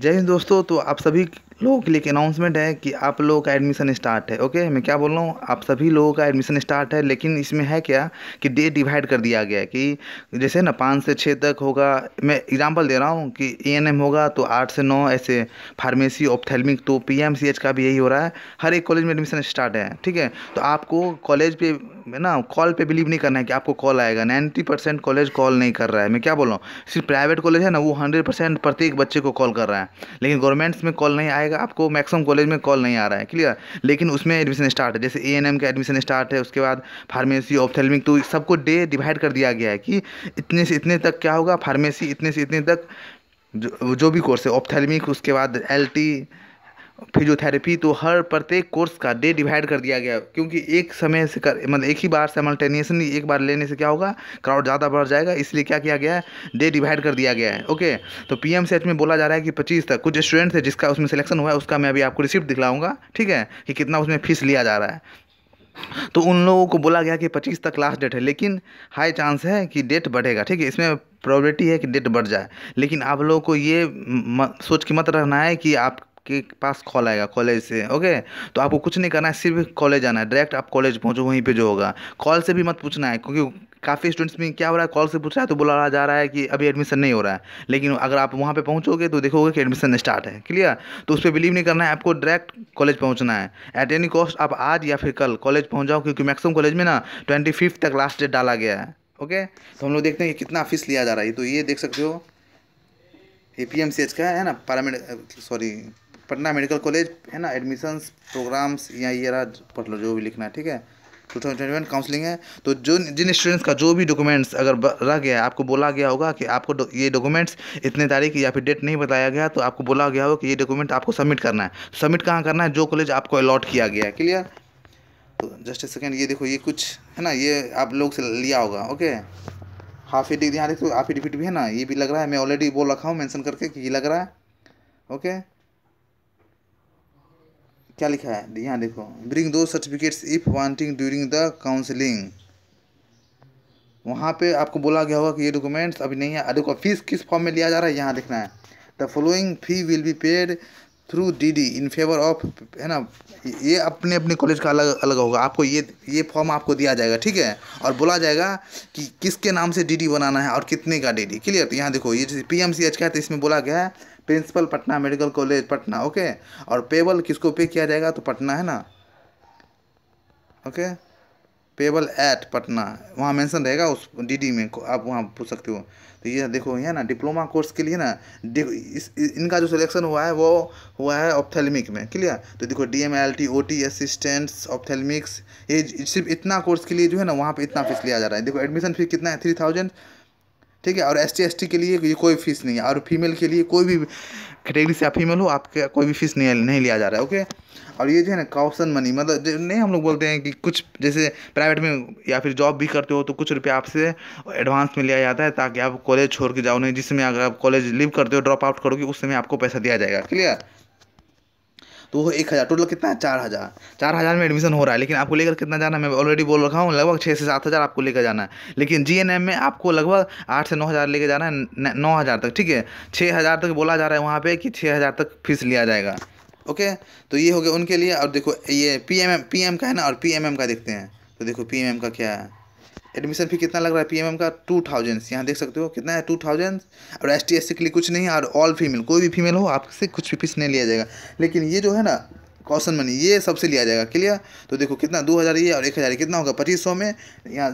जय हिंद दोस्तों तो आप सभी लोगों के लिए एक अनाउंसमेंट है कि आप लोगों का एडमिशन स्टार्ट है ओके मैं क्या बोल रहा हूँ आप सभी लोगों का एडमिशन स्टार्ट है लेकिन इसमें है क्या कि डेट डिवाइड कर दिया गया है कि जैसे ना पाँच से छः तक होगा मैं एग्जाम्पल दे रहा हूँ कि ए होगा तो आठ से नौ ऐसे फार्मेसी ऑप्थेलमिक तो पी का भी यही हो रहा है हर एक कॉलेज में एडमिशन स्टार्ट है ठीक है तो आपको कॉलेज पे ना कॉल पे बिलीव नहीं करना है कि आपको कॉल आएगा नाइन्टी परसेंट कॉलेज कॉल नहीं कर रहा है मैं क्या बोल रहा हूँ सिर्फ प्राइवेट कॉलेज है ना वो हंड्रेड परसेंट प्रत्येक बच्चे को कॉल कर रहा है लेकिन गवर्नमेंट्स में कॉल नहीं आएगा रहेगा आपको मैक्सिमम कॉलेज में कॉल नहीं आ रहा है क्लियर लेकिन उसमें एडमिशन स्टार्ट है जैसे ए का एडमिशन स्टार्ट है उसके बाद फार्मेसी ऑप्थेलमिक तो सबको डे डिवाइड कर दिया गया है कि इतने से इतने तक क्या होगा फार्मेसी इतने से इतने तक जो, जो भी कोर्स है ऑप्थेलमिक उसके बाद एल फिजियोथेरेपी तो हर प्रत्येक कोर्स का डे डिवाइड कर दिया गया क्योंकि एक समय से कर मतलब एक ही बार समल्टेनियसली एक बार लेने से क्या होगा क्राउड ज़्यादा बढ़ जाएगा इसलिए क्या किया गया है डे डिवाइड कर दिया गया है ओके तो पी एम में बोला जा रहा है कि पच्चीस तक कुछ स्टूडेंट्स है जिसका उसमें सिलेक्शन हुआ है उसका मैं अभी आपको रिसिप्ट दिखलाऊंगा ठीक है कि कितना उसमें फीस लिया जा रहा है तो उन लोगों को बोला गया कि 25 तक लास्ट डेट है लेकिन हाई चांस है कि डेट बढ़ेगा ठीक है इसमें प्रॉबिलिटी है कि डेट बढ़ जाए लेकिन आप लोगों को ये सोच के मत रखना है कि आप के पास कॉल आएगा कॉलेज से ओके तो आपको कुछ नहीं करना है सिर्फ कॉलेज आना है डायरेक्ट आप कॉलेज पहुँचो वहीं पर जो होगा कॉल से भी मत पूछना है क्योंकि काफ़ी स्टूडेंट्स में क्या हो रहा है कॉल से पूछ रहा है तो बोला जा रहा है कि अभी एडमिशन नहीं हो रहा है लेकिन अगर आप वहाँ पे पहुँचोगे तो देखोगे कि एडमिशन स्टार्ट है क्लियर तो उस पर बिलीव नहीं करना है आपको डायरेक्ट कॉलेज पहुँचना है एट एनी कॉस्ट आप आज या फिर कल कॉलेज पहुँच जाओ क्योंकि मैक्सिमम कॉलेज में ना ट्वेंटी फिफ्थ तक लास्ट डेट डाला गया है ओके तो हम लोग देखते हैं कि कितना फीस लिया जा रहा है तो ये देख सकते हो A P M C H का है ना पारामेड सॉरी पटना मेडिकल कॉलेज है ना एडमिशंस प्रोग्राम्स या ये रहा पढ़ लो जो भी लिखना है ठीक है two thousand twenty one counselling है तो जो जिन स्टूडेंट्स का जो भी डॉक्यूमेंट्स अगर रह गया आपको बोला गया होगा कि आपको ये डॉक्यूमेंट्स इतने तारीख या फिर डेट नहीं बताया गया तो आपको बोला गया होगा कि ये डॉक्यूमेंट आपको सबमिट करना है सबमिट तो कहाँ करना है जो कॉलेज आपको अलॉट किया गया है क्लियर तो जस्ट ए सेकेंड ये देखो ये कुछ है ना ये आप लोग से लिया होगा ओके हाफ एडिट यहाँ देखो हाफ एडिफिट भी है ना ये भी लग रहा है मैं ऑलरेडी बोल रखा हूँ मैंसन करके कि ये लग रहा है ओके क्या लिखा है यहाँ देखो bring two certificates if wanting during the counselling वहाँ पे आपको बोला गया होगा कि ये डॉक्यूमेंट्स अभी नहीं है देखो फीस किस फॉर्म में लिया जा रहा है यहाँ देखना है the following fee will be paid through D D in favour of है ना ये अपने अपने कॉलेज का अलग अलग होगा आपको ये ये फॉर्म आपको दिया जाएगा ठीक है और बोला जाएगा कि किसके नाम से डी डी बनाना है और कितने का डी डी क्लियर तो यहाँ देखो ये जैसे पी एम सी एच का है तो इसमें बोला गया है principal Patna medical college Patna okay और पेबल किसको पे किया जाएगा तो पटना है ना ओके पेबल एट पटना वहाँ मेंशन रहेगा उस डीडी में आप वहाँ पूछ सकते हो तो ये देखो ये ना डिप्लोमा कोर्स के लिए ना इस इनका जो सिलेक्शन हुआ है वो हुआ है ऑप्थेलमिक में क्लियर तो देखो D M L T O T assistants ophthalmics ये सिर्फ इतना कोर्स के लिए जो है ना वहाँ पर इतना फीस लिया जा रहा है देखो एडमिशन फीस कितना है थ्री थाउजेंड ठीक है और एस टी के लिए ये कोई फीस नहीं है और फीमेल के लिए कोई भी कैटेगरी से आप फीमेल हो आपके कोई भी फीस नहीं नहीं लिया जा रहा है ओके और ये जो है ना काउसन मनी मतलब नहीं हम लोग बोलते हैं कि कुछ जैसे प्राइवेट में या फिर जॉब भी करते हो तो कुछ रुपये आपसे एडवांस में लिया जाता है ताकि आप कॉलेज छोड़ के जाओ नहीं जिसमें अगर आप कॉलेज लीव करते हो ड्रॉप आउट करोगे उस समय आपको पैसा दिया जाएगा क्लियर तो वो एक हज़ार टोटल कितना है चार हज़ार चार हज़ार में एडमिशन हो रहा है लेकिन आपको लेकर कितना जाना है मैं ऑलरेडी बोल रखा हूँ लगभग छः से सात हज़ार आपको लेकर जाना है लेकिन जी एन एम में आपको लगभग आठ से नौ हज़ार लेकर जाना है नौ हज़ार तक ठीक है छः हज़ार तक बोला जा रहा है वहाँ पर कि छः हज़ार तक फीस लिया जाएगा ओके तो ये हो गया उनके लिए और देखो ये पी एम पी एम का है ना और पी एम एम का देखते हैं तो देखो पी एम एम का क्या है एडमिशन फी कितना लग रहा है पीएमएम का टू थाउजेंड यहाँ देख सकते हो कितना है टू थाउजेंड और एस टी के लिए कुछ नहीं और ऑल फीमेल कोई भी फीमेल हो आपसे कुछ भी फीस नहीं लिया जाएगा लेकिन ये जो है ना कौशन मनी ये सबसे लिया जाएगा क्लियर तो देखो कितना दो हज़ार ये और एक हज़ार कितना होगा पच्चीस सौ में यहाँ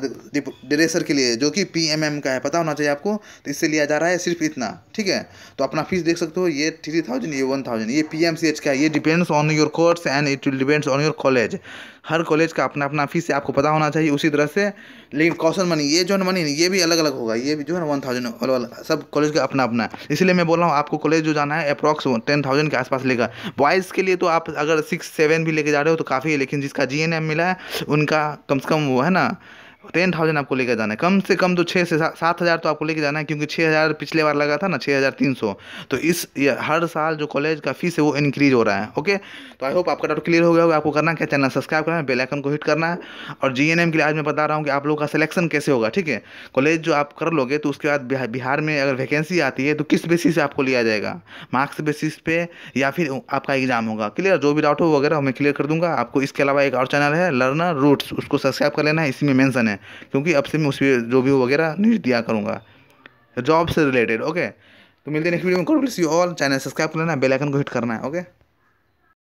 डिरेसर के लिए जो कि पी एम एम का है पता होना चाहिए आपको तो इससे लिया जा रहा है सिर्फ इतना ठीक है तो अपना फीस देख सकते हो ये थ्री थाउजेंड ये वन थाउजेंड ये पी एम सी एच का है ये depends on your course and it will depends on your college हर कॉलेज का अपना अपना फीस आपको पता होना चाहिए उसी तरह से लेकिन कौशन मनी ये जो है मनी ये भी अलग अलग होगा ये भी जो है ना वन थाउजेंड सब कॉलेज का अपना अपना है इसलिए मैं बोल रहा हूँ आपको कॉलेज जो जाना है अप्रॉक्स टेन थाउजेंड के आसपास लेगा बॉयज़ के लिए तो आप अगर सिक्स सेवन भी लेके जा रहे हो तो काफ़ी है लेकिन जिसका जी मिला है उनका कम से कम वो है ना टेन थाउजेंड आपको लेकर जाना है कम से कम तो छः से सात हज़ार तो आपको लेकर जाना है क्योंकि छः हज़ार पिछले बार लगा था ना छः हज़ार तीन सौ तो इस हर साल जो कॉलेज का फीस है वो इंक्रीज हो रहा है ओके तो आई होप आपका डाउट क्लियर हो गया होगा आपको करना क्या चैनल सब्सक्राइब करना है बेलाइकन को हिट करना है और जी के लिए आज मैं बता रहा हूँ कि आप लोगों का सिलेक्शन कैसे होगा ठीक है कॉलेज जो आप कर लोगे तो उसके बाद बिहार में अगर वैकेंसी आती है तो किस बेसिस से आपको लिया जाएगा मार्क्स बेसिस पे या फिर आपका एग्जाम होगा क्लियर जो भी डाउट हो वगैरह मैं क्लियर कर दूँगा आपको इसके अलावा एक और चैनल है लर्नर रूट्स उसको सब्सक्राइब कर लेना है इसी में मैंसन है हैं क्योंकि अब से मैं उस जो भी वगैरह न्यूज़ दिया करूँगा जॉब से रिलेटेड ओके तो मिलते हैं नेक्स्ट वीडियो में कॉल ऑल चैनल सब्सक्राइब कर लेना बेलाइकन को हिट करना है ओके